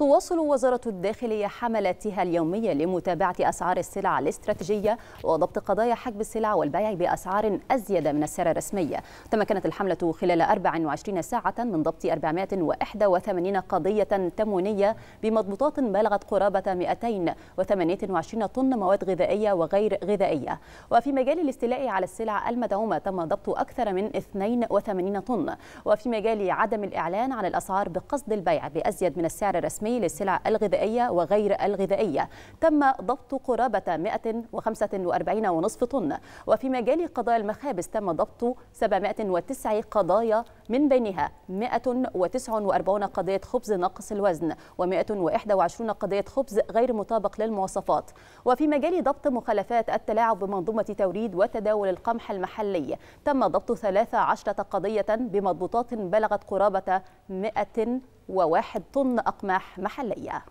تواصل وزارة الداخلية حملاتها اليومية لمتابعة أسعار السلع الاستراتيجية وضبط قضايا حجب السلع والبيع بأسعار أزيد من السعر الرسمي تمكنت الحملة خلال 24 ساعة من ضبط 481 قضية تموينية بمضبوطات بلغت قرابة 228 طن مواد غذائية وغير غذائية وفي مجال الاستيلاء على السلع المدعومة تم ضبط أكثر من 82 طن وفي مجال عدم الإعلان عن الأسعار بقصد البيع بأزيد من السعر الرسمي الوطني للسلع الغذائية وغير الغذائية تم ضبط قرابة 145.5 طن وفي مجال قضايا المخابز تم ضبط 709 قضايا من بينها 149 قضية خبز ناقص الوزن و121 قضية خبز غير مطابق للمواصفات وفي مجال ضبط مخالفات التلاعب بمنظومة توريد وتداول القمح المحلي تم ضبط 13 قضية بمضبوطات بلغت قرابة 100 وواحد طن أقماح محلية